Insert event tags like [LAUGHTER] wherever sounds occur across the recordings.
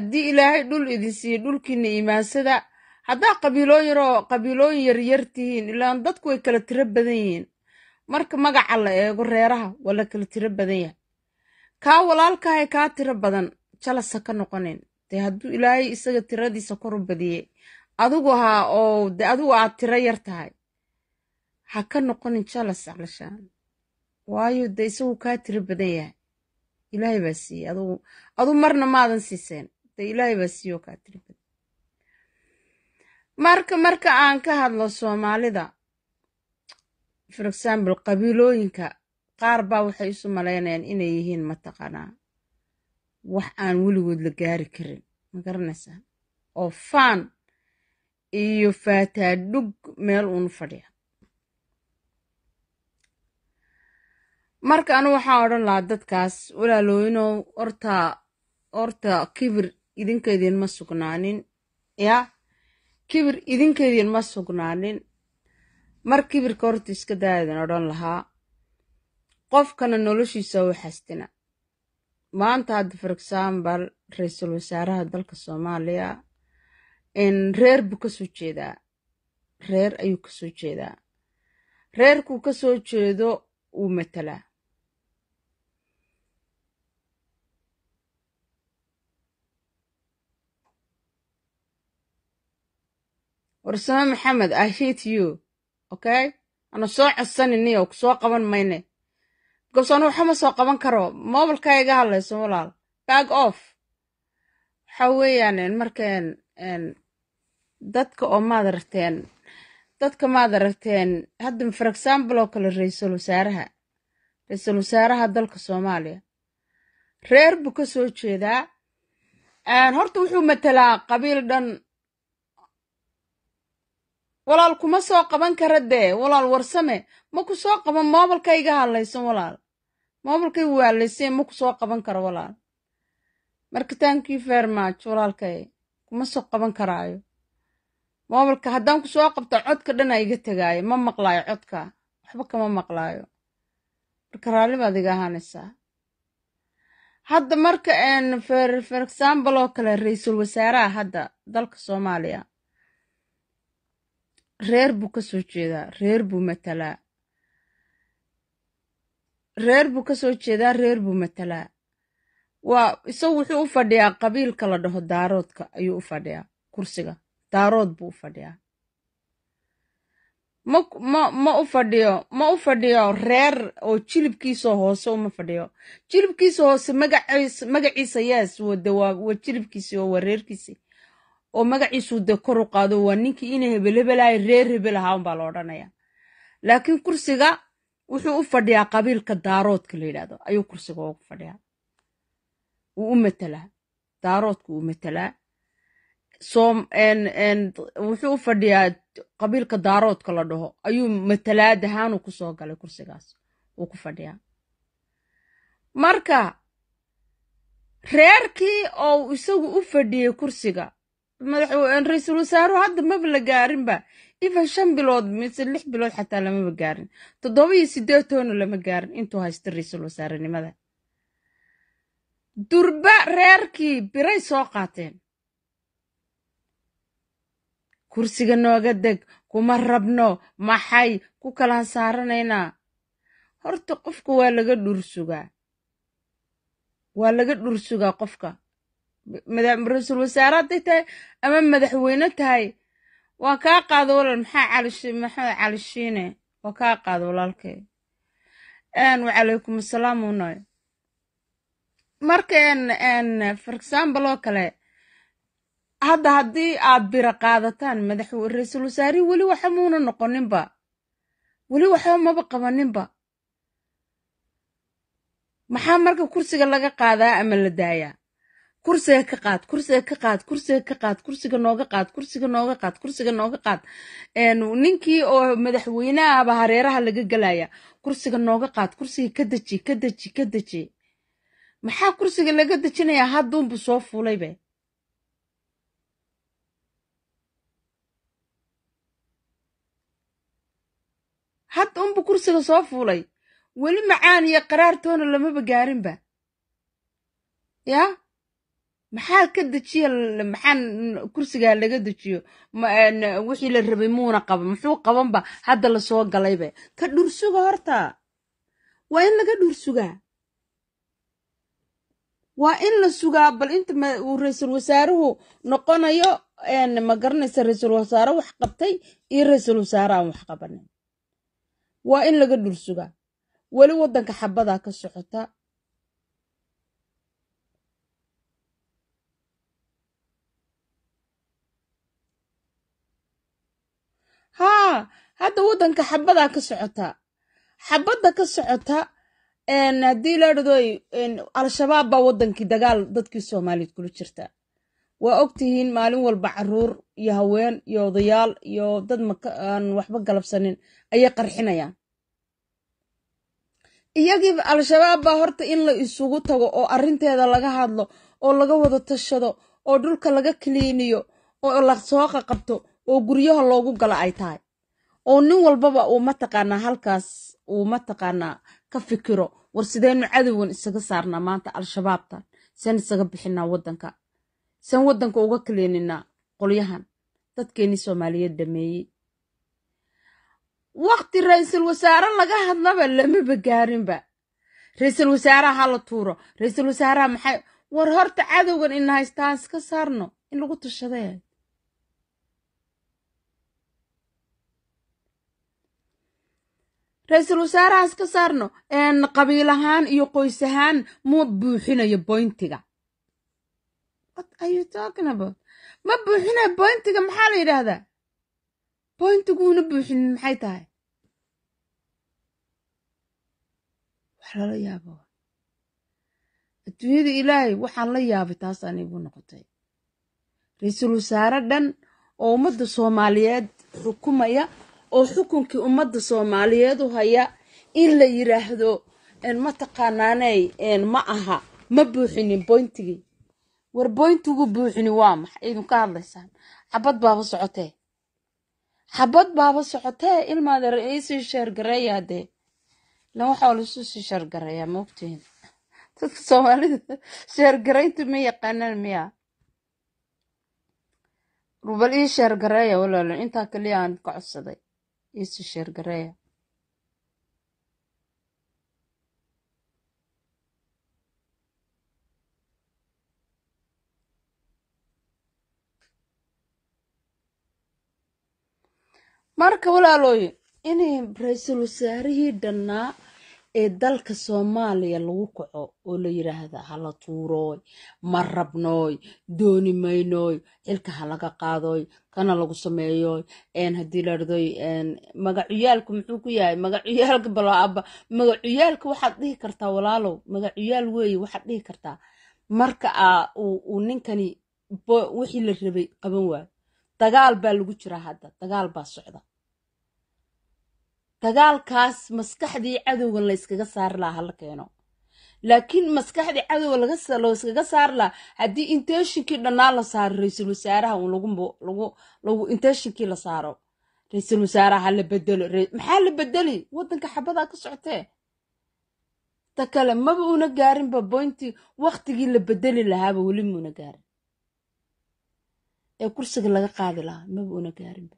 haddii ilaahay dhul idin siiyey dhulkiina imaansada haddaa qabiiloo yaroo qabiilooyin yar tihiin ilaan dadku way kala tiro badan yihiin marka magaca la eego reeraha waa la kala tiro badan yahay kaa walaalkahay kaa tiro badan jalasa ka noqonin dee hadduu ilaahay isaga tiradiisa koru badiyey adigu haa oo de adigu aad tiro yar tahay ha ka noqonin jalas calishaan waayo dee isagu kaa tiro badan yahay ilaahay baa siiyey adugu adu marna maadan siiseen ilaahay ilaahybaa siiyo kaa tiri marka marka aan ka hadlo soomaalida for example qabiilooyinka qaar baa waxay isu malaynayaan inay yihiin mataqaanaa wax aan weligood la gaari karin ma garanaysaa oo faan iyo faataa dhug meel uunu fadhiya marka anu waxaa odhan lahaa dadkaas walaalooyinow horta horta kibir idinkaydinma sugnaanin yaa kibir idinkaydinma sugnaanin mar kibirka horta iska daadan odhan lahaa qofkana noloshiisa u xastina maanta hadda for exaambal ra-iisul wasaaraha dalka soomaaliya reer buu kasoo jeedaa reer ayuu kasoo jeedaa reerkuu kasoo jeedo wuu matalaa warsame maxamed i hate you okay ana soo codsaniniyo soo qaban mayne waxa ma soo qaban karo mobilka iga hadlayso walaal back off waxa weeyaan markeen n dadka oo maad aragteen dadka maad aragteen hadda for example oo kale ra-iisul wasaaraha ra-iisul wasaaraha dalka soomaaliya reer buu ka soo jeedaa horta wuxuu matalaa qabiil dhan walaal kuma soo qaban kara dee walaal warsame ma ku soo qaban moobalka iga hadlaysan walaal moobalkay waalayseen ma ku soo qaban karo walaal marka taankii fermaj walaalkay kuma soo qaban karaayo moobalka haddaan ku soo qabto codka dhanaa iga tegaayo ma maqlaayo codka waxba kama maqlaayo marka raalli baad iga ahaanaysaa hadda marka n ferfexambal oo kale ra-iisul wasaaraha hadda dalka soomaaliya reer buu ka soo jeedaa reer buu matalaa reer buu ka soo jeedaa reer buu matalaa waa isagu wuxuu u fadhiyaa qabiilka la dhaho daaroodka ayuu u fadhiyaa kursiga daarood buu u fadhiyaa ma ma u fadhiyo ma u fadhiyo reer oo jilibkiisa hoose uma fadhiyo jilibkiisa hoose magaciisa yes wade waa jilibkiisi oo waa reerkiisi oo magaciisuu de kor u qaado waa ninkii inay hebelhebelaya reer hebelahaa ahaa unbaa la odhanaya laakiin kursiga wuxuu u fadhiyaa qabiilka daaroodka la yidhahdo ayuu kursiga ugu fadhiyaa wuu u matalaa daaroodku uu matelaa wuxuu u fadhiyaa qabiilka daaroodka la dhaho ayuu matalaad ahaanuu kusoo galay kursigaas wuu ku fadhiyaa marka reerkii oo isagu u fadhiyey kursiga ra-iisul wasaaruhu hadda maba la gaarinba ifa shan bilood mise lix bilood xataa lamaba gaarin toddoba iyo sideetoona lama gaarin intuu haysto ra-iisul wasaarenimada durba reerkii biray soo qaateen kursiga nooga deg kuma rabno maxay ku kalaan saaranaynaa horta qofka waa laga dhursugaa waa laga dhursugaa qofka ra-iisul wasaare hadday tahay ama madaxweyne tahay waa kaa qaada walaal maxaa calishiine waa kaa qaada walaalkay n wacalaykum asalaam unoy marka n for examble oo kale hadda haddii aad biro qaadataan madax ra-iisul wasaarihii weli waxa muuna noqoninba weli waxba maba qabaninba maxaa marka kursiga laga qaadaa ama la daayaa kursiga ka qaad kursiga ka qaad kursiga ka qaad kursiga nooga qaad kursiga nooga qaad kursiga nooga qaad ninkii oo madaxweyneahaba hareeraha laga gelaya kursiga nooga qaad kursiga ka deji ka deji ka deji maxaa kursiga laga dejinayaa hadduunbu soo fuulaybe hadda unbu kursiga soo fuulay weli macaan iyo qaraartoona lamaba gaarinba yaa maxaa ka dejiya maxaan kursigaa laga dejiyo wixii la rabay muuna qaban muxuu qabanba hadda lasoo galayba ka dhursuga horta waa in laga dhursugaa waa in la sugaa bal inta uu ra-iisul wasaaruhu noqonayo ma garanaysa ra-iisul wasaare wax qabtay iyo ra-iisul wasaare aan wax qabanin waa in laga dhursugaa weli waddanka xabadaa ka socota haa hadda waddanka xabadaa ka socota xabadda ka socota haddii loo dhadooy al-shabaab baa waddankii dagaal dadkii soomaaliyeed kula jirta waa ogtihiin maalin walba caruur iyo haween iyo odayaal iyo dad aan waxba galabsanin ayay qarxinayaan iyagiiba al-shabaab baa horta in la isugu tago oo arrinteeda laga hadlo oo laga wada tashado oo dhulka laga kiliiniyo oo la soo qaqabto oo guryaha loogu galo ay tahay oo nin walbaba uu mataqaanaa halkaas uu mataqaanaa ka fikiro war sideenu cadowgan isaga saarnaa maanta al-shabaabtan seen isaga bixinaa waddanka saan waddanka uga kaleeninaa qolyahan dadkeenii soomaaliyeed dhameeyey waqti ra-iisul wasaare laga hadlaba lamaba gaarinba ra-iisul wasaaraha la tuuro ra-iisul wasaaraha maxay war horta cadowgan ina haystaa iska saarno in lagu tashadee ra-iisul wasaarahaas ka saarno qabiil ahaan iyo qoys ahaan ma buuxinayo boyntiga ma buuxinayo boyntiga maxaa la yidhaahdaa boyntiguuna buuxinin maxay tahay wax lala yaabo adduunyada ilaahay waxaan la yaabay taasaan iigu noqotay ra-iisul wasaare dhan oo ummadda soomaaliyeed xukumaya oo xukunkii ummadda soomaaliyeedu haya in la yiraahdo mataqaanaaney ma aha ma buuxinin boyntigii war boyntigu buuxini waa max ciidinka hadlaysaan xabad baaba socotee xabad baaba socotee ilmaada isii sheergareeya hadee waxaa lasu sii sheergareeyaa maogtiin dadka soomaalida sheergaraynta ma yaqaanaan miya rubal ii sheergareeya walaalo intaa kaliya aan ka codsaday Isu sheer gareeya marka walaalooye inay ra-iisul wasaarihii dhannaa ee dalka soomaaliya lagu kaco oo la yidhaahda hala tuurooy ma rabnooy dooni maynooy xilka halaga qaadooy kana lagu sameeyoy n hadii ladoy magacuyaalku muxuu ku yahay magacuyaalka [LAUGHS] baloaba magacuyaalka waxaad dhihi kartaa walaalow magacuyaal weeye waxaad dhihi kartaa marka uu ninkani wixii la rabay qaban waayo dagaal baa lagu jiraa hadda dagaal baa socda dagaalkaas maskaxdii cadowgan layskaga saari laha hala keeno laakiin maskaxdii cadowga looiskaga saari laha haddii inteshinkii dhannaa la saaro ra-iisul wasaaraha lagu inteshinkii la saaro ra-iisul wasaaraha hala bedelo maxaa la bedeli waddanka xabadaa ka socotee ta kale maba una gaarinba boyntii waktigii la bedeli lahaaba weli mauna gaarin ee kursiga laga qaadi lahaa maba una gaarinba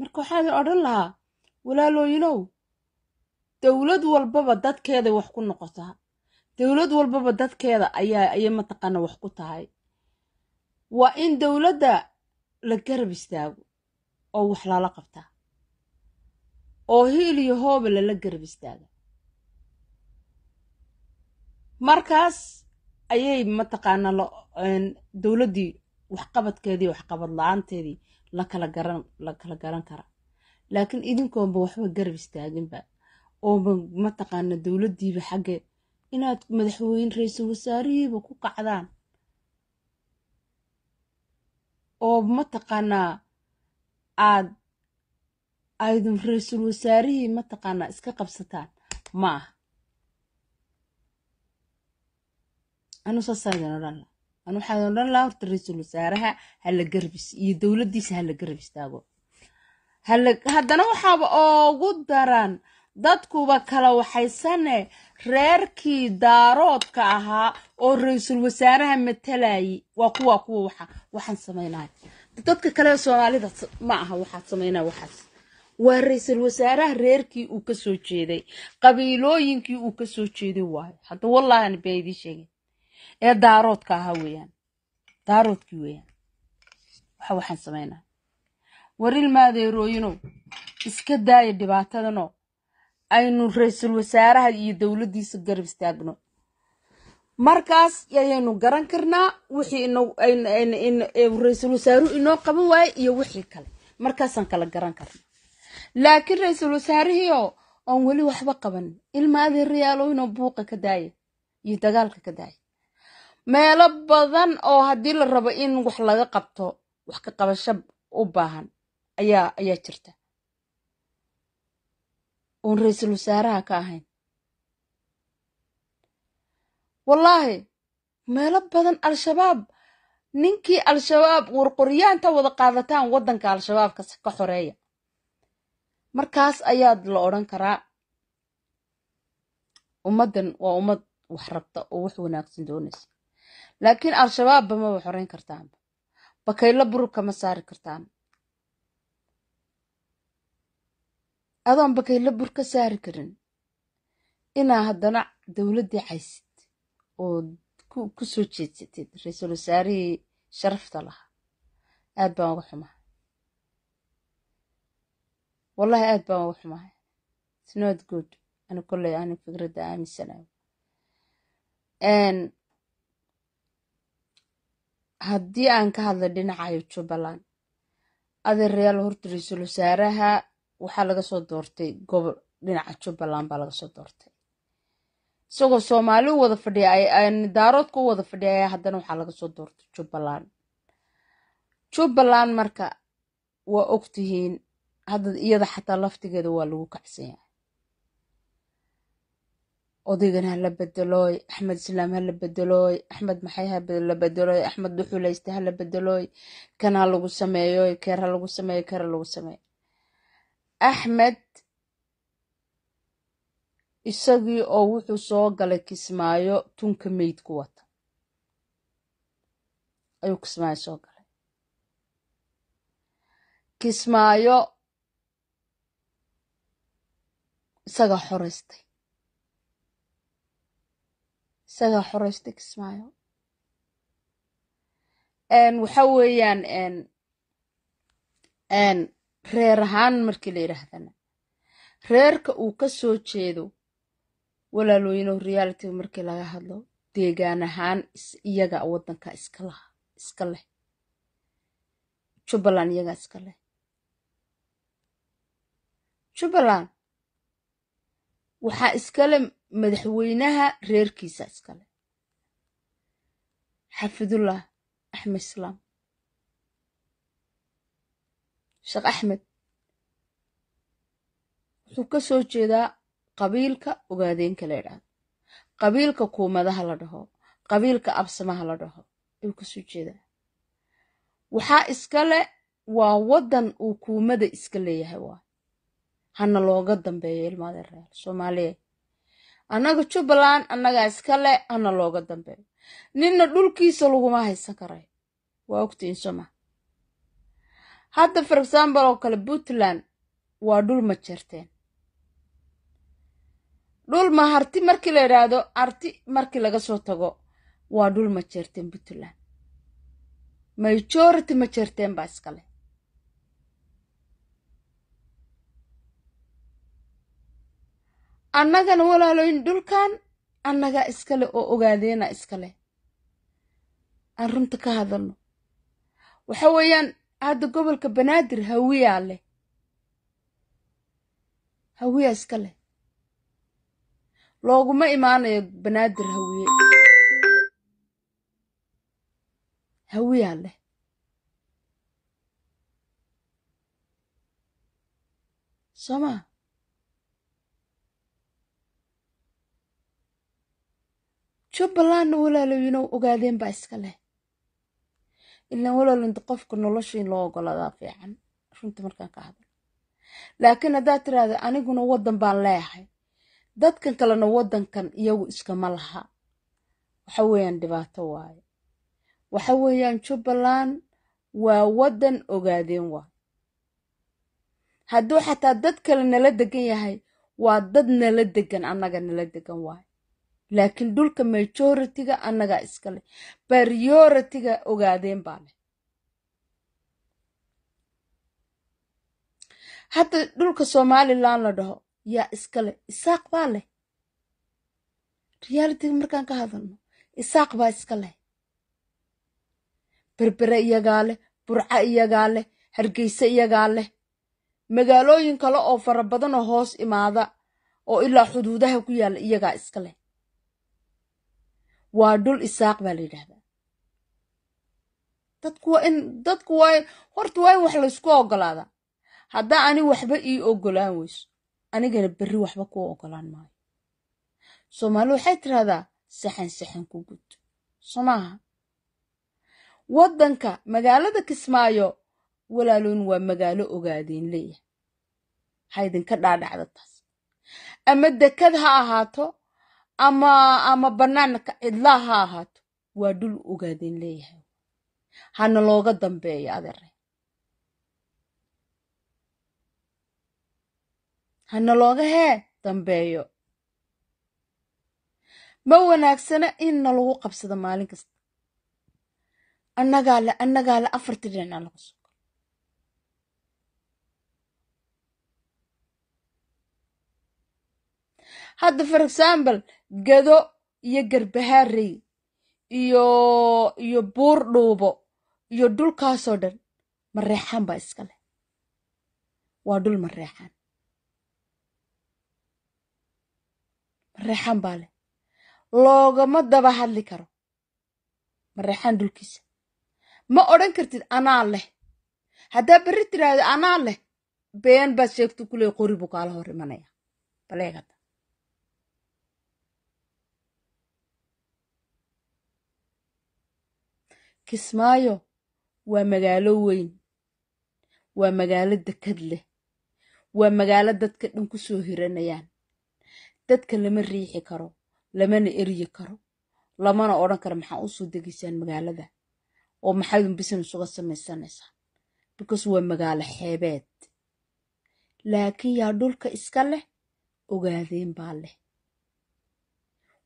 marka waxaad odhan lahaa walaalooyinow dowlad walbaba dadkeeda wax ku noqotaa dowlad walbaba dadkeeda ayaa ayay mataqaana wax ku tahay waa in dowladda la garab istaago oo wax lala qabtaa oo hiil iyo hooba lala garab istaaga markaas ayay mataqaana dowladdii waxqabadkeedii waxqabad la-aanteedii lakala garan kara laakiin idinkoonba waxba garab istaaginba ooba mataqaana dowladdiiba xagge inaad madaxweyne ra-iisul wasaarihiiba ku kacdaan oo mataqaanaa aad aydan ra-iisul wasaarihii mataqaanaa iska qabsataan ma aha anu saasaa odhanla waxaa odhan lahaa horta ra-iisul wasaaraha hala garbis iyo dowladiisa hala garbis taago haddana waxaaba oogu daran dadkuba kala waxaysane reerkii daaroodka ahaa oo ra-iisul wasaaraha matalayay waa kuwa kuwa waxa waxaan samaynayo dadka kale soomaalida ma aha waxaad samaynaa waxaas waa ra-iisul wasaaraha reerkii uu kasoo jeeday qabiilooyinkii uu kasoo jeeday waayo hadda wallaahi aniba idiin sheegay ee daaroodka ahaa weyaan daaroodkii weyaan waxa waxaan samaynaa waril maadeerooyinow iska daaya dhibaatadanoo aynu ra-iisul wasaaraha iyo dowladdiisa garab istaagno markaas ayaynu garan karnaa wixii ra-iisul wasaaruhu inoo qaban waaye iyo wixii kale markaasaan kala garan karna laakiin ra-iisul wasaarihiioo oon weli waxba qabanin ilma adeer buuqa ka daaya iyo dagaalka ka daaya meelo badan oo haddii la rabo in wax laga qabto wax ka qabasho u baahan ayaa ayaa jirta oon ra-iisul wasaaraha ka ahayn wallaahi meelo badan al-shabaab ninkii al-shabaab warqoryaanta wada qaadataan waddanka al-shabaab ka xoreeya markaas ayaad la odhan karaa ummaddan waa ummad wax rabta oo wax wanaagsan doonaysa laakiin al-shabaabba maba xorayn kartaanba bakaylo burubka ma saari kartaan adoon bakayllo bur ka saari karin inaa haddana dowladdii caysid oo ku soo jeedsatid ra-iisul wasaarihii sharafta lahaa aad baan uga xumahay wallahi aad baan uga xumahay it's not good ani kolley ani fikradda aaminsanayo haddii aan ka hadla dhinacayo jubbaland adeer reyaal horta ra-iisul wasaaraha waxaa laga soo doortay gobol dhinaca jubbaland baa laga soo doortay isagoo soomaali u wada fadhiya daaroodka u wada fadhiya ayaa haddana waxaa laga soo doortay jubbaland jubbaland marka waa ogtihiin hadda iyada xataa laftigeeda waa lagu kacsanyahay odaygan hala bedelooy axmed islaam hala bedelooy axmed maxay hala bedeloy axmed duxulayste hala bedeloy kana lagu sameeyoy keer ha lagu sameeyo keer ha lagu sameeyo axmed isagii oo wuxuu soo galay kismaayo tunka meydku wata ayuu kismaayo soo galay kismaayo isagaa xoraystay isaga xoreysta kismaayo waxa weeyaan reer ahaan markii la yidhaahdana reerka uu ka soo jeedo walaalooyinow reality markii laga hadlo deegaan ahaan iyaga waddanka iska leh jubbaland iyaga iska leh jubbaland waxaa iskale madaxweynaha reerkiisa iskale xafidullah axmed islaam sheekh axmed wuxuu ka soo jeedaa qabiilka ogaadeenka la idhaahdo qabiilka kuumadaha la dhaho qabiilka absamaha la dhaho ayuu ka soo jeedaa waxaa iskale waa waddan uu kuumada iska leeyahay waay hana looga dambeeyo ilmaadeer reer soomaaliyeed annaga jubbaland annagaa iska leh ana looga dambeey ninna dhulkiisa laguma haysan karay waa ogtiin soma hadda for examble oo kale puntland waa dhul ma jeerteen dhul ma harti markii la yidhaahdo arti markii laga soo tago waa dhul ma jeerteen puntland majority ma jeerteen baa iska leh annagana walaaloyin dhulkan annagaa iskale oo ogaadeena iskale aan runta ka hadalno waxa weeyaan hadda gobolka banaadir hawiyaa leh hawiyaa iska leh looguma imaanayo banaadir hawiye hawiyaa leh soo soomaa jubbalandna walaalooyinoo ogaadeen baa iska leh ilaan walaalanta qofka nolosha loo ogolaadaa fiican runta markaan ka hadlo laakiin haddaad tiraahda aniguna waddan baan leeyahay dadkan kalena waddankan iyagu iskama laha waxa weeyaan dhibaato waaye waxa weeyaan jubbaland waa waddan ogaadeen waa hadduu xataa dad kale nala degan yahay waa dad nala degan annaga nala degan waayo laakiin dhulka majoritiga annagaa iskale baryoritiga ogaadeen baa leh hadda dhulka somalilan la dhaho yaa iskale isaaq baa leh riyaalitiga markaan ka hadalno isaaq baa iska leh berbere iyagaa leh burca iyagaa leh hargeyse iyagaa leh magaalooyin kale oo fara badan oo hoos imaada oo ilaa xuduudaha ku yaalla iyagaa iska leh waa dhul isaaq baa la yidhahdaa dadku waa in dadku waa horta waa in wax laysku ogolaadaa haddaa ani waxba ii ogolaan weyso anigana berri waxba ku ogolaan maayo soomaali waxay tirahdaa saxan saxan ku gud soo maaha waddanka magaalada kismaayo walaaloon waa magaalo ogaadeen leeyahay ha ydinka dhaadhacda taas ama dekad ha ahaato ama ama banaanka cidlaa ha ahaato waa dhul ogaadin leeyahay hana looga dambeeyo adere hana looga hee dambeeyo ma wanaagsana inna lagu qabsado maalin kasta annagaale annagaale afarti dhinacnaa lagu soo hadda for example gado iyo garbahaarey iyo iyo buur dhuubo iyo dhulkaasoo dhan mareexaan baa iska leh waa dhul mareexaan mareexaan baa leh loogama daba hadli karo mareexaan dhulkiisa ma odhan kartid anaa leh haddaa berri tiraahdo anaa leh been baad sheegto kuley qori buu kaala hor imanaya baleegada Kismaayo waa magaalo weyn waa magaalo dekad leh waa magaalo dadka dhan ku soo hiranayaan dadka lama riixi karo lamana eryi karo lamana odhan karo maxaa usoo degaysaan magaalada oo un business uga samaysanaysaan because waa magaalo xeebeed laakiin yaa dhulka iska leh ogaadeen baa leh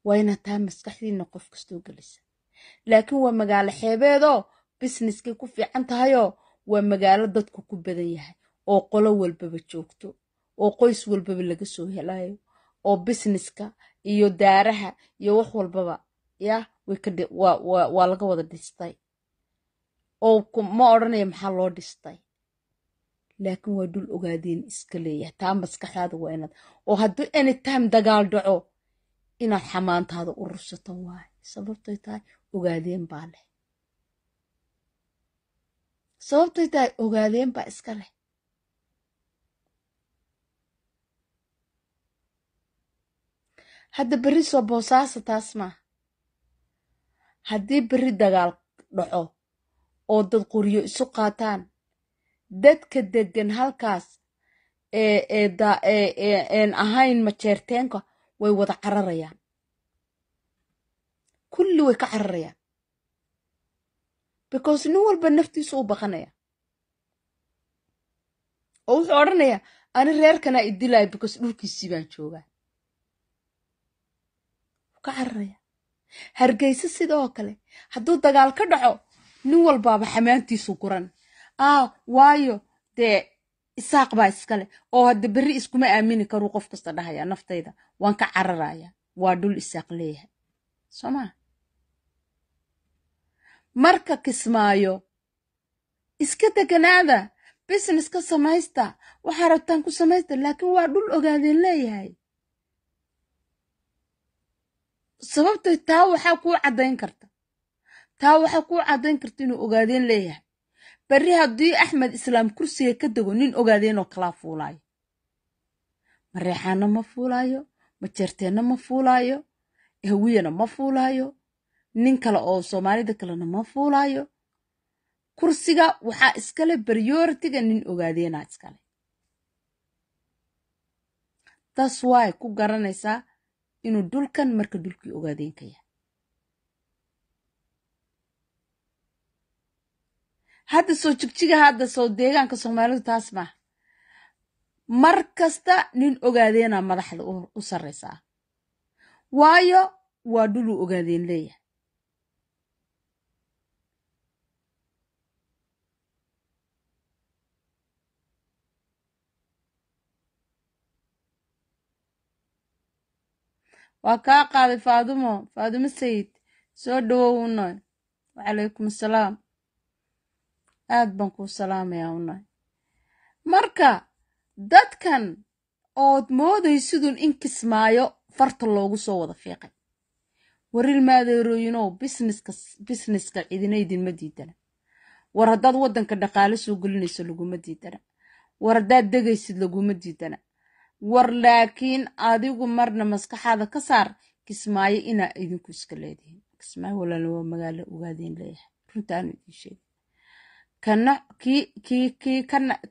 waa inaad tahay maskaxdiina qof kastoo gelisa laakiin waa magaalo xeebeedoo bisniskay ku fiican tahayoo waa magaalo dadku ku badan yahay oo qolo walbaba joogto oo qoys walbaba laga soo helayo oo bisniska iyo daaraha iyo wax walbaba yah waa laga wada dhistay oo ma odhanaya maxaa loo dhistay laakiin waa dhul ogaadeen iska leeyahay taa maskaxdaada waa inaad oo hadduu anytime dagaal dhaco inaad xamaantaada u rursato waay sababtay tahay ogaadeen baa leh sababtay tahay ogaadeen baa iska leh hadda berri soo boosaasa taas maaha haddii berri dagaal dhaco oo dad qoryo isu qaataan dadka degan halkaas een ahayn majeerteenka way wada cararayaan kulli way ka cararayaan because nin walba naftiisu u baqanaya oo wuxuu odhanayaa ani reerkanaa idilaayo because dhulkiisii baan joogaa ka cararaya hargeysa sidoo kale hadduu dagaal ka dhaco nin walbaaba xamaantiisu guran ah waayo dee isaaq baa iskale oo hadde berri iskuma aamini karuu qof kasta dhahaya naftayda waan ka cararayaa waa dhul isaaq leeyahay soo maa marka kismaayo iska deganaada business ka samaysta waxaa rabtaan ku samaysta laakiin waa dhul ogaadeen leeyahay sababtay taa waxaa kuu caddayn karta taa waxaa kuu caddayn karta inuu ogaadeen leeyahay berri haddii axmed islaam kursiga ka dego nin ogaadeenoo kalaa fuulaayo mareexaana ma fuulaayo ma jeerteenna ma fuulaayo ehwiyana ma fuulaayo nin kale oo soomaalida kalena ma fuulaayo kursiga waxaa iskale baryoritiga nin ogaadeenaa iskale tas way ku garanaysaa inuu dhulkan marka dhulkii ogaadeenka yahay hadda soo jigjiga hadda soo deegaanka soomaalidu taas maa mar kasta nin ogaadeenaa madaxda u sarraysaa waayo waa dhuluu ogaadeen leeyahay waa kaa qaaday faadumo faadumo sayid soo dhowow unoy wacalaykum asalaam aad baan kuu salaamayaa unoy marka dadkan ood mooday siduun in kismaayo farta loogu soo wada fiiqay waril maadeerooyinow bisneska bisneska cidina idinma diidana war haddaad waddanka dhaqaale soo gelinayso laguma diidana war haddaad degaysid laguma diidana war laakiin adigu marna maskaxaada ka saar kismaayo inaa idinku iska leedihiin kismaayo walaala waa magaalo ogaadeen leeyahay runtaanu idiin sheegay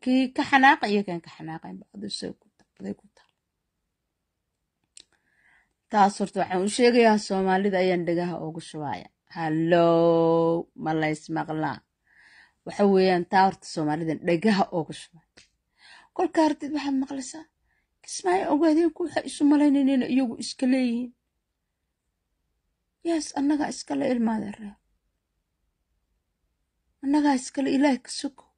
kii ka xanaaqay iyo kan ka xanaaqaynba adusaga ku aday taas horta waxaan u sheegayaa soomaalida ayaan dhagaha ugu shubaaya hallow ma laysmaqlaa waxa weeyaan taa horta soomaalida dhegaha ugu shubay kolka hortid waxaad maqlaysaa kismaayo ogaadeenku waxaa isu malaynaynayna iyagu iska leeyihiin yaas annagaa iskale ilmaada reer annagaa iskale ilaahay ka sokow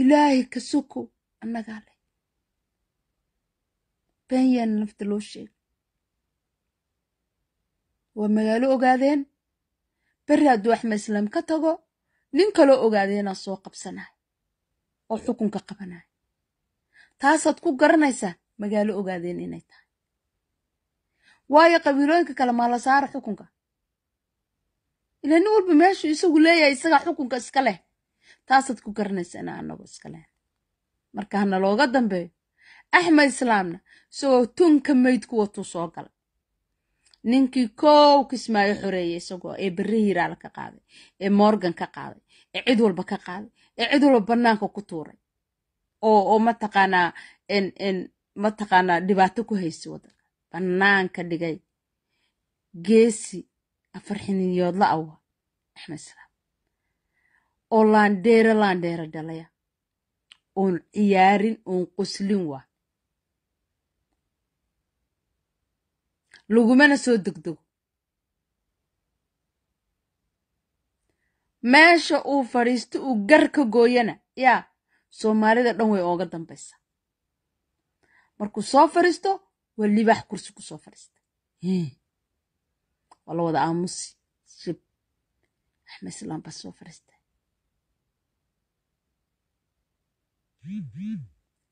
ilaahay ka sokow annagaa leh been yaana nafta loo sheegay waa magaalo ogaadeen beri hadduu axmed islaam ka tago nin kaloo ogaadeenaa soo qabsanaha oo xukunka qabanaya taasaad ku garanaysaa magaalo ogaadeen inay tahay waayo qabiilooyinka kale maa la saara xukunka ila nin walba meeshuu isagu leeyahay isagaa xukunka iska leh taasaad ku garanaysaa ina anagu iska lehna marka looga dambeeyo axmed islaamna isagoo tunka meydku watuu soo galay ninkii kow kismaayo xoreeyey isagoo ee berre hiraala ka qaaday ee morgan ka qaaday ee cid walba ka qaaday ee cid walba bannaanka ku tuuray oo oo mataqaanaa n n mataqaanaa dhibaato ku hayso waddanka bannaanka dhigay geesi afarxiniyoodla awa axmed salaam oo laandheere laandheere dhalaya oon ciyaarin oon qoslin waa lagumana soo degdego meesha uu fadhiisto uu garka gooyana yaa soomaalida dhan way ooga dambaysa markuu soo fariisto waa libaax kursi ku soo fariista waa la wada aamusi shib axmed islaam baa soo fariista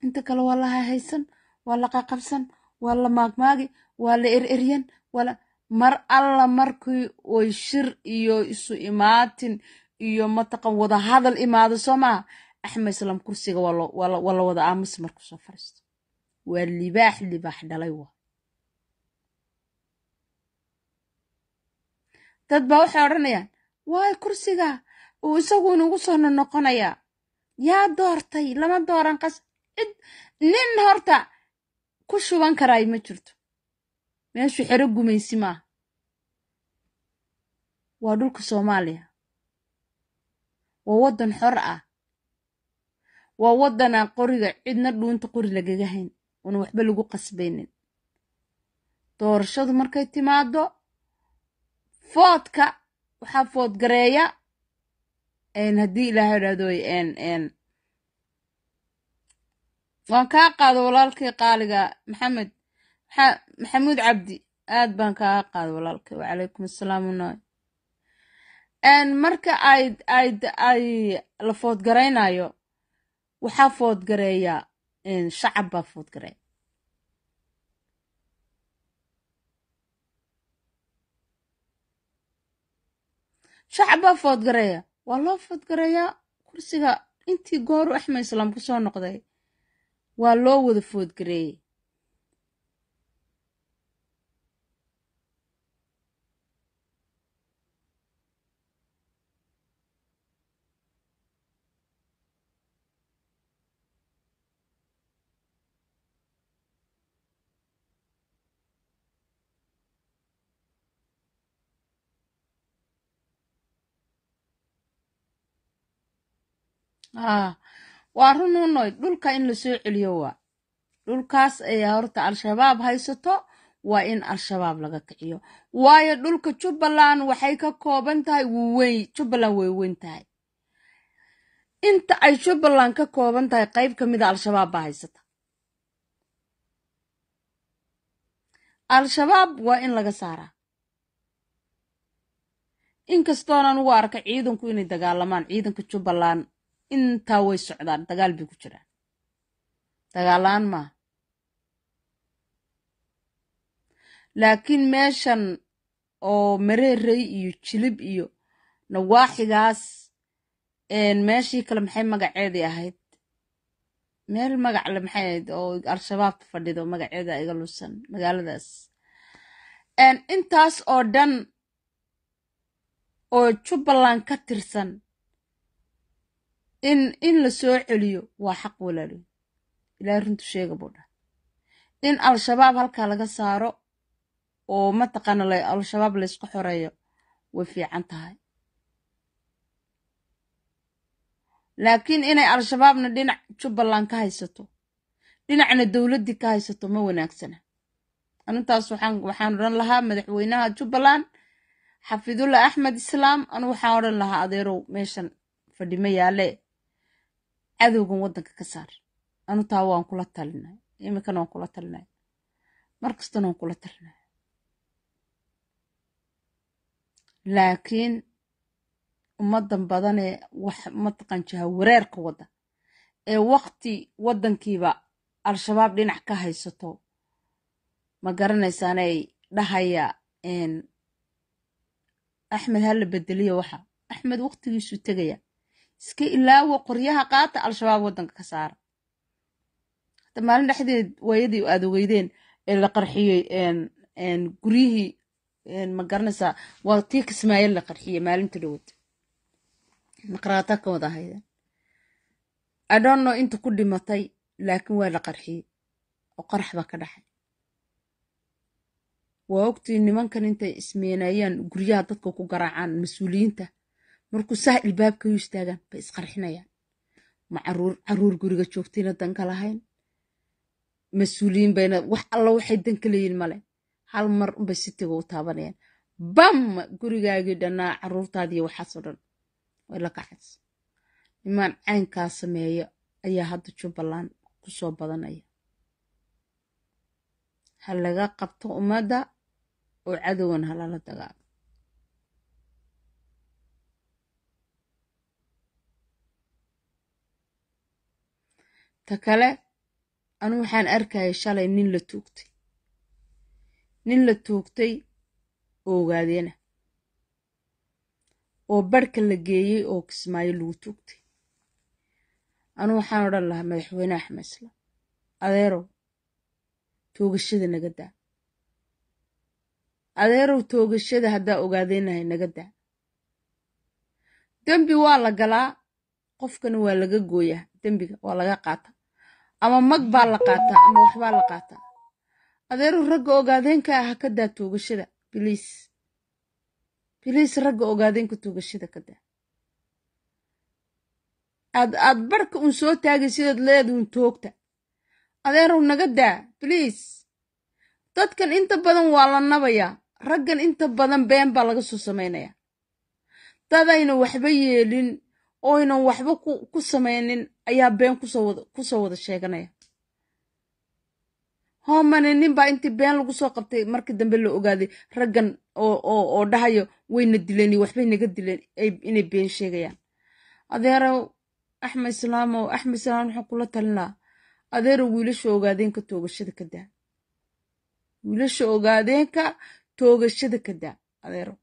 inta kale waa la hahaysan waa la qaqabsan waa la maagmaagi waa la ereryan waala mar alla markii oy shir iyo isu imaatin iyo mataqan wada hadal imaado soo maaha axmed islam kursiga waa la wada aamusi markuu soo fariisto waa libaax libaax dhalay waa dad baa waxay odhanayaan waay kursiga uu isagu inugu soo nonoqonayaa yaa doortay lama dooran qas cid nin horta ku shuban karaay ma jirto meeshu xero gumaysi maaha waa dhulka soomaaliya waa waddan xor ah waa waddanaan qoriga cidna dhuunta qori lagaga hayn una waxba lagu qasbaynin doorashadu markay timaado foodka waxaa foodgareeya haddii n n waan kaa qaada walaalkay qaaliga maxamed maxamuud cabdi aad baan kaaga qaada walaalkay wacalaykum assalaamu n marka ay ay ay la foodgaraynayo waxaa foodgareeya shacab baa foodgareeya shacab baa foodgareeya waa loo foodgareeyaa kursiga intii goor u axmed islaam ku soo noqday waa loo wada foodgareeyey Ah, waa run rununoy dhulka in lasoo celiyo wa dhulkaas ayaa horta al-shabaab haysato waa in al-shabaab laga kiciyo waayo dhulka jubbaland waxay ka kooban tahay wweyn jubbaland way weyn tahay inta ay jubbaland ka kooban tahay qayb ka mida al-shabaab baa haysata al-shabaab waa in laga saaraa inkastoona anugu arka ciidanku inay dagaalamaan ciidanka jubbaland intaa way socdaan dagaal bay ku jiraan dagaalaan maaha laakiin meeshan oo mareerey iyo jilib iyo nawaaxigaas meeshii kale maxay magaceedii ahayd meel magacle maxay ahayd oo al shabaabta fadhido magaceeda iga lusan magaaladaas intaas oo dhan oo jubbaland ka tirsan in in la soo celiyo waa xaq walaalo ilaa runtu sheega buu dhaha in al-shabaab halkaa laga saaro oo mataqaana al-shabaab laysku xoreeyo way fiican tahay laakiin inay al-shabaabna dhinac jubbaland ka haysato dhinacna dowladdii ka haysato ma wanaagsana arintaas waxaan odhan lahaa madaxweynaha jubbaland xafidulla axmed islaam anu waxaan odhan lahaa adeerow meeshan fadhima yaalle cadowgan wadanka ka saar anu taa waan kula talina iminkana waan kula talina mar kastana waan kula talina laakiin ummadan badanee wax mataqan jaha wareerka wadda ee waqti waddankiiba al-shabaab dhinac ka haysato ma garanaysaanay dhahaya axmed hala bedeliya waxa axmed waktigiisuu tegaya iska ilaawo qoryaha qaata al-shabaab wadanka ka saara hada maalin dhexdeed waayadii aad ogeydeen ee la qarxiyey guryihii ma garanaysaa waa tii kismaayel la qarxiyey maalinta dhowad naqraata ka wada hayden adhonno inta ku dhimatay laakiin waa la qarxiyey oo qarax baa ka dhaxay waa ogtii nimankan intay ismeenayaan guryaha dadka ku garaacaan mas-uuliyiinta markuu saa ilbaabka u istaagaan bay isqarxinayaan ma caruur guriga joogtayna danka lahayn mas-uuliyiin bayna wax alla waxay danka leeyiin male hal mar unbay sitiga u taabanayaan bam gurigaagii dhannaa caruurtaadiiyo waxaasoo dhan way la kacays imaan caynkaa sameeyo ayaa hadda jubbaland ku soo badanaya ha laga qabto ummadda oo cadowan halala dagaalo Ta kale, anu waxaan arkayay shalay nin la tuugtay. Nin la tuugtay oo ogaadeena. oo barhka la geeyey oo kismaayo lagu tuugtay. anu waxaan odhan lahaa madaxweyne axmed islam adeerow toogashada naga daa adeerow toogashada haddaa ogaadeenahay naga daa dembi waa la galaa qofkana waa laga gooyaa dembiga waa laga qaata ama mag baa la qaataa ama waxbaa la qaataa adeeruu ragga ogaadeenka ah ka daa tuugashada biliis biliis ragga ogaadeenka tuugashada ka daa aad aad barka uun soo taagay sidaad leed uun toogta adeeruu naga daa biliis dadkan inta badan waa la nabayaa raggan inta badan been baa laga soo samaynayaa dadayna waxba yeelin oynan waxba ku ku samaynin ayaa been kusoo wada sheeganaya homane ninbaa intii been lagu soo qabtay markii dambe la ogaaday raggan oo dhahayo wayna dileen iyo waxbay naga dileen inay been sheegayaan adeerow axmed islaamow axmed islaam waxaan kula talinaa adeerow wiilasha ogaadeenka toogashada ka daa wiilasha ogaadeenka toogashada ka daa adeerow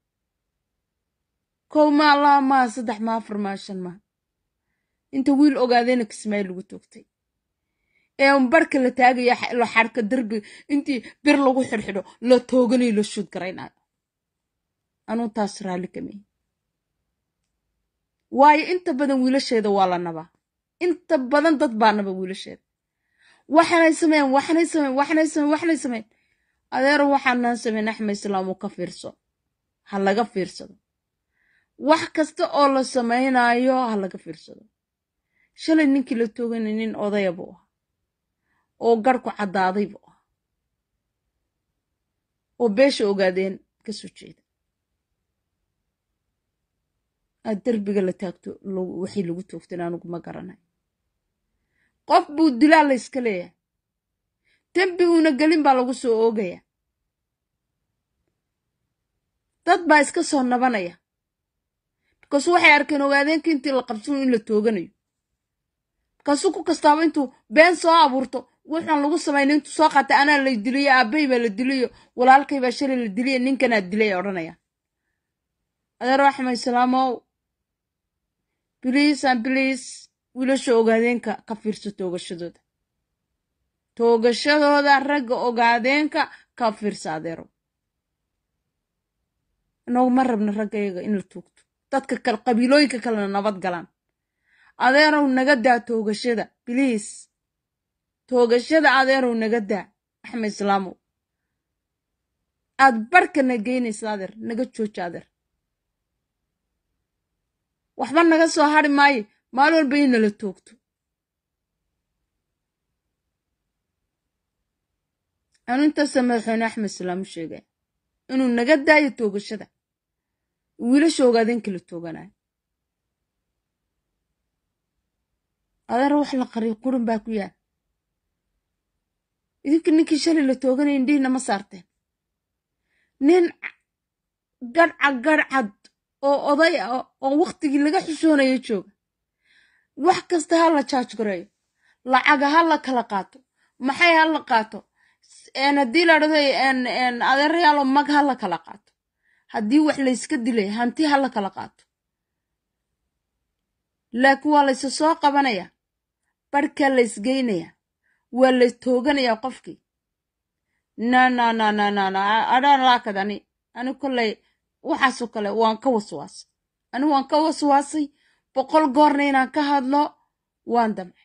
kow ma allaha maa saddex maa afar maa shan maa inta wiil ogaadayna kismaayo lagu toogtay ee un la taagaya la xarka darbiga intii bir lagu xidhxidho la tooganay la shuud garaynayo anuu taas raalli kamey waayo inta badan wiilasheeda waa la naba inta badan dad baa naba wiilasheeda waxanay sameyn waxanay sameyn waxanay sameyn waxanay sameyn adeero waxaanaan sameyn axmed islaamu ka fiirso ha laga fiirsado wax kasta oo la samaynaayo ha laga fiirsado shalay ninkii la toogana nin odaya buu ah oo garhku caddaaday buu ah oo beesha ogaadeen ka soo jeeda aad derbiga la taagto waxay lagu toogtan anugu ma garanay qof buu dilaa la yska leeyahay dembi uuna gelin baa lagu soo oogaya dad baa iska soo nabanaya bikaas waxay arkeen ogaadeenka intii la qabsanu in la tooganayo kasu ku kastaaba intuu been soo abuurto wuxuan lagu samayna intuu soo qaata anaa la diliyo baa la diliyo walaalkaybaa shalay la diliya ninkanaa dilay odhanaya adeer raxmay salaamow biliis aan biliis wiilasha ogaadeenka ka fiirso toogashadooda toogashadooda ragga ogaadeenka ka fiirsa adeerow inoogu ma rabna ragga iyaga in la tuugto dadka kale qabiilooyinka kalena nabad galaan adeerow naga daa toogashada biliis toogashada adeerow naga daa axmed islaamow aad barka na geynaysa adeer naga jooja adeer waxba naga soo hari maayo maalin walba inala toogto anu intaasa madaxweyne axmed islaamu sheegaya inuu naga daayo toogashada wiilasha ogaadeen kala tooganayo adeera wax la qariyo qurun baa ku yaal idinka ninkii shalay la tooganay indhihiina ma saarteen nin gadhcad garcad oo oday ah oo waqtigii laga xusoonayo jooga wax kasta ha la jaaj gareeyo lacaga ha la kala qaato maxay ha la qaato haddii la dhado adeerayaalo mag ha la kala qaato haddii wax layska dilay hanti ha la kala qaato laakiin waa laysa soo qabanayaa barhkaa la isgeynaya waa la tooganayaa qofkii nannnadhaanlaakad ani ani kollay waxaasoo kale waan ka waswaasay ani waan ka waswaasay boqol goorna inaan ka hadlo waan damcay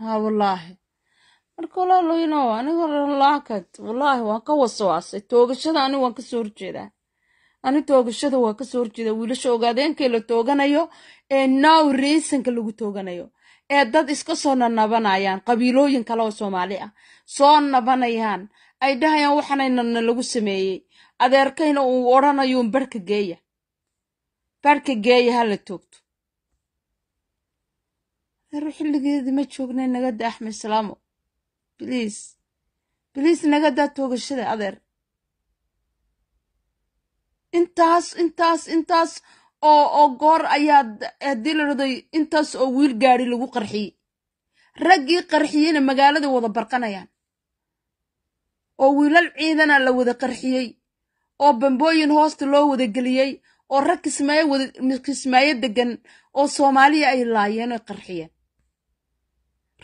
ha ah, marka walaaloynow aniga laakad wallaahi waan ka waswaasay toogashada ani waan kasoo horjeedaa ani toogashada waa kasoo horjeeda wiilasha ogaadeenkay la tooganayo ee now reisanka lagu tooganayo ee dad iska soo nanabanayaan qabiilooyin kale oo soomaali ah soo nabanayaan ay dhahayaan waxaanaynana lagu sameeyey adeerkayna uu odhanayuun barka geeya barka geeya ha la toogto reer xilligeedii ma joognay nagada axmed salaamo biliis biliis nagadaa toogashada adeer intaas intaas intaas oo oo goor ayaa haddii la dhahday intaas oo wiil gaari lagu qarxiyey raggii qarxiyeyna magaalada wada barqanayaan oo wiilal ciidana la wada qarxiyey oo bambooyin hoosta loo wada geliyey oo rag kismaayo degan oo soomaaliya ay laayeen oy qarxiyeen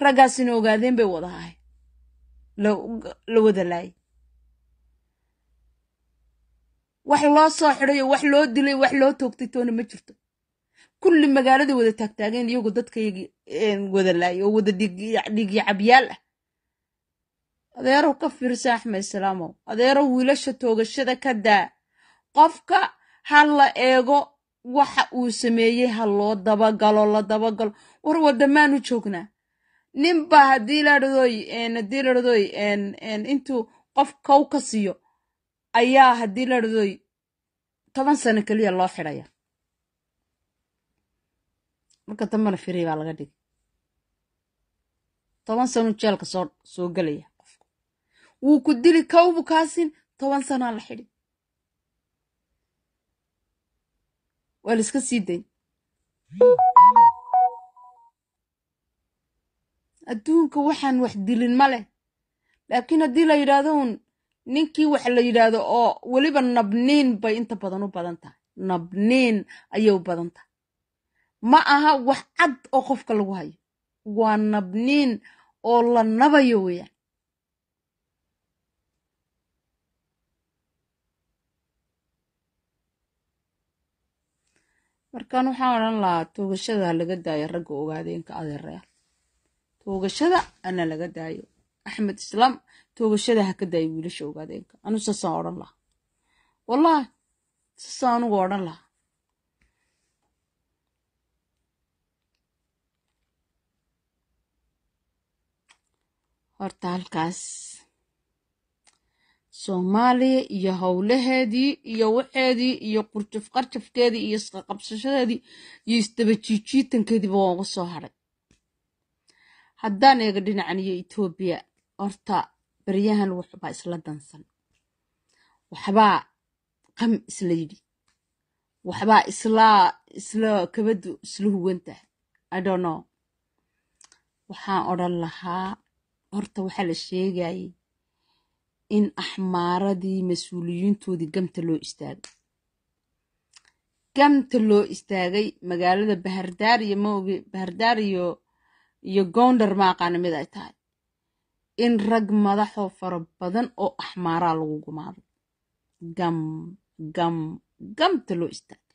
raggaasina ogaadeen bay wada ahay la wada laayay wax loo soo xidhayo wax loo dilay wax loo toogtay toona ma jirto kulli magaalada wada taagtaageen iyagoo dadkayagii wada laayay oo wada dhiigyacabyaal ah adeerow ka fiirsa axmed salaamow adeerow wiilasha toogashada ka daa qofka ha la eego waxa uu sameeyey ha loo dabagalo la dabagalo war wadamaanu joognaa ninba hadii laadhdoy intuu qof kow ka siiyo ayaa haddii laadhdoy toban sano keliya loo xidhaya marka dambana firay baa laga dhigay toban sano jeelka soo soo gelaya qofku wuu ku dili kowbu kaasin toban sanaa la xidhi waa la iska sii dayn adduunka waxaan wax dilin ma leh laakiin haddii la yidhaahdo uun ninkii wax la yidhaahdo oo weliba nabniin bay inta badan u badan tahay nabniin ayay u badan tahay ma aha wax cad oo qofka lagu hayo waa nabniin oo la nabayo weeyaan markan waxaan odhan lahaa toogashada halaga daaya ragga ogaadeenka adeerayaal toogashada ana laga daayo axmed islaam toogashada ha ka daayo wiilasha ogaadeenka anu saasaan odhan laha wallaahi saasaan anugu odhan laha horta halkaas soomaaliya iyo howlaheedii iyo waxeedii iyo qurjaf qarjafkeedii iyo isqaqabsashadeedii iyo isdaba jiijiitankeediiba waan uga soo haray haddaan eega dhinacaniyo etoobiya horta baryahan waxbaa isla dansan waxbaa qam isla yidhi waxbaa isla isla kabadu isla huwantah idono waxaan odran lahaa horta waxaa la sheegayay in axmaaradii mas-uuliyiintoodii gamta loo istaagay gamta loo istaagay magaalada bahardaar iyo maoge bahardaar iyo iyo goondhar ma aqaana mid ay tahay in rag madaxoo fara badan oo axmaaraa lagu gumaaday gam gam gamta loo istaagay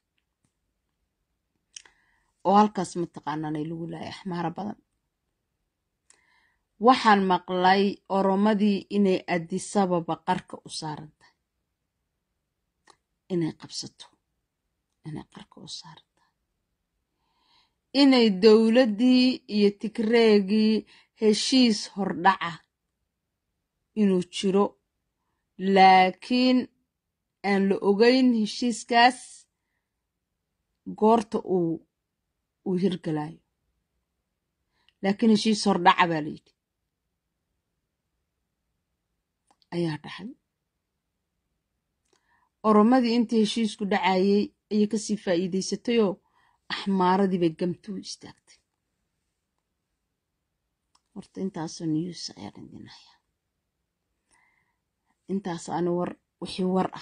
oo halkaas mataqaanaanay lagu laayay axmaaro badan waxaan maqlay oromadii inay adisababa qarka u saaran tahay inay qabsato inay qarka u saaran inay dowladdii iyo tigreegii heshiis hordhaca inuu jiro laakiin aan la ogeyn heshiiskaas goorta uu uu hirgalaayo laakiin heshiis hordhaca baa la yidhi ayaa dhaxay oromadii intii heshiisku dhacayey ayay kasii faa'iidaysatayoo axmaaradii bay gamtuu istaagtay horta intaasoo news ayaa idin intaas ani war wixii war ah